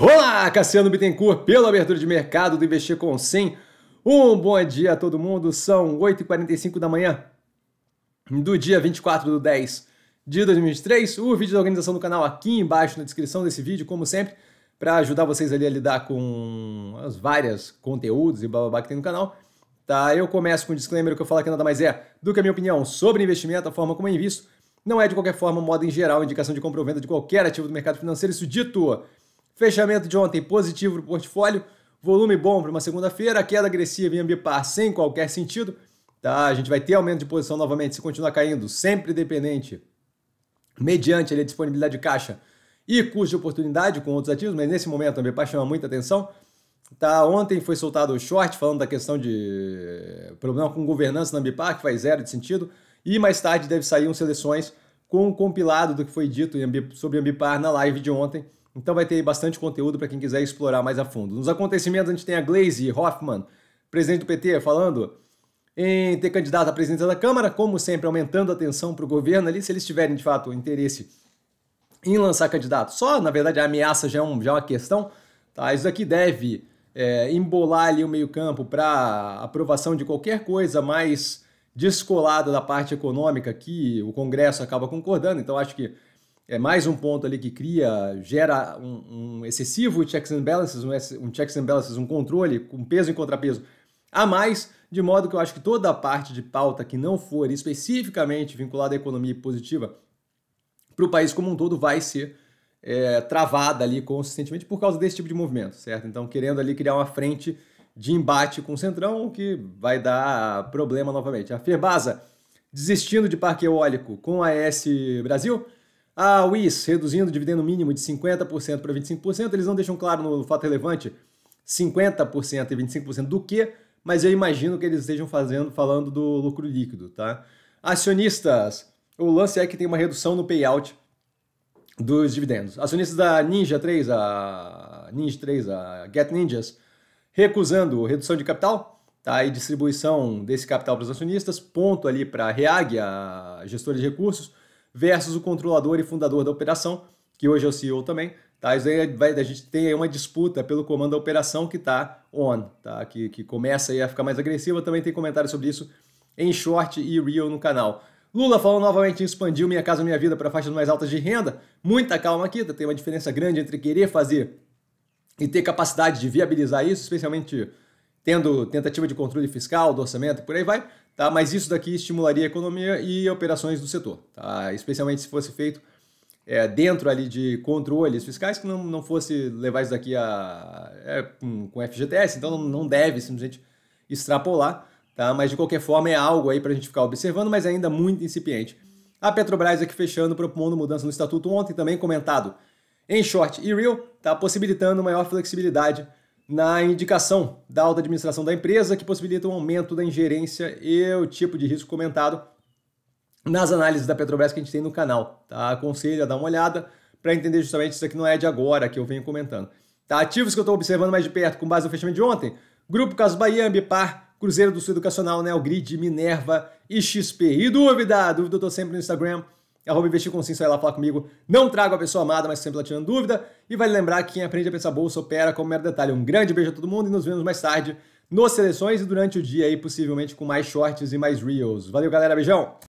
Olá, Cassiano Bittencourt, pela abertura de mercado do Investir com 100. Um bom dia a todo mundo, são 8h45 da manhã do dia 24 do 10 de 2023. O vídeo da organização do canal aqui embaixo na descrição desse vídeo, como sempre, para ajudar vocês ali a lidar com as várias conteúdos e bababá que tem no canal. Tá, eu começo com um disclaimer que eu falo que nada mais é do que a minha opinião sobre investimento, a forma como eu invisto. Não é de qualquer forma, modo em geral, indicação de compra ou venda de qualquer ativo do mercado financeiro. Isso dito, Fechamento de ontem positivo para o portfólio, volume bom para uma segunda-feira, queda agressiva em Ambipar sem qualquer sentido. Tá? A gente vai ter aumento de posição novamente se continuar caindo, sempre dependente, mediante ali, a disponibilidade de caixa e custo de oportunidade com outros ativos, mas nesse momento a Ambipar chama muita atenção. Tá, ontem foi soltado o short falando da questão de problema com governança na Ambipar, que faz zero de sentido, e mais tarde deve sair um seleções com um compilado do que foi dito sobre Ambipar na live de ontem, então vai ter bastante conteúdo para quem quiser explorar mais a fundo. Nos acontecimentos, a gente tem a Glaze Hoffman, presidente do PT, falando em ter candidato à presidência da Câmara, como sempre, aumentando a tensão para o governo ali, se eles tiverem de fato interesse em lançar candidato. Só, na verdade, a ameaça já é, um, já é uma questão. Tá? Isso aqui deve é, embolar ali o meio-campo para aprovação de qualquer coisa mais descolada da parte econômica que o Congresso acaba concordando. Então, acho que é mais um ponto ali que cria, gera um, um excessivo checks and balances, um, um, checks and balances, um controle com peso e contrapeso a mais, de modo que eu acho que toda a parte de pauta que não for especificamente vinculada à economia positiva para o país como um todo vai ser é, travada ali consistentemente por causa desse tipo de movimento, certo? Então, querendo ali criar uma frente de embate com o Centrão, que vai dar problema novamente. A Ferbasa desistindo de parque eólico com a AS Brasil ah, o IS reduzindo o dividendo mínimo de 50% para 25%, eles não deixam claro no fato relevante 50% e 25% do que, mas eu imagino que eles estejam fazendo falando do lucro líquido, tá? Acionistas, o lance é que tem uma redução no payout dos dividendos. Acionistas da Ninja 3, a Ninja 3, a Get Ninjas, recusando redução de capital, tá? E distribuição desse capital para os acionistas, ponto ali para a Reag, a gestora de recursos versus o controlador e fundador da operação, que hoje é o CEO também. Tá? Isso aí vai, a gente tem aí uma disputa pelo comando da operação que está on, tá? que, que começa a ficar mais agressiva. Também tem comentário sobre isso em short e real no canal. Lula falou novamente em expandir Minha Casa Minha Vida para faixas mais altas de renda. Muita calma aqui, tá? tem uma diferença grande entre querer fazer e ter capacidade de viabilizar isso, especialmente tendo tentativa de controle fiscal, do orçamento, por aí vai tá? mas isso daqui estimularia a economia e operações do setor, tá? especialmente se fosse feito é, dentro ali de controles fiscais que não, não fosse levar isso daqui a, é, com, com FGTS, então não, deve simplesmente extrapolar, tá? mas de qualquer forma é algo aí para a gente ficar observando, mas é ainda muito incipiente. A Petrobras aqui fechando, propondo mudança no estatuto ontem, também comentado em short e real, tá possibilitando maior flexibilidade na indicação da alta administração da empresa, que possibilita um aumento da ingerência e o tipo de risco comentado nas análises da Petrobras que a gente tem no canal. Tá? Aconselho a dar uma olhada para entender justamente isso aqui não é de agora que eu venho comentando. Tá? Ativos que eu estou observando mais de perto com base no fechamento de ontem, Grupo Caso Bahia, Ambipar, Cruzeiro do Sul Educacional, Neogrid, Minerva e XP. E dúvida? Dúvida eu estou sempre no Instagram, arroba investir com sim, vai lá falar comigo. Não trago a pessoa amada, mas sempre lá tirando dúvida. E vale lembrar que quem aprende a pensar bolsa opera como mero detalhe. Um grande beijo a todo mundo e nos vemos mais tarde nas seleções e durante o dia aí, possivelmente com mais shorts e mais reels. Valeu, galera. Beijão!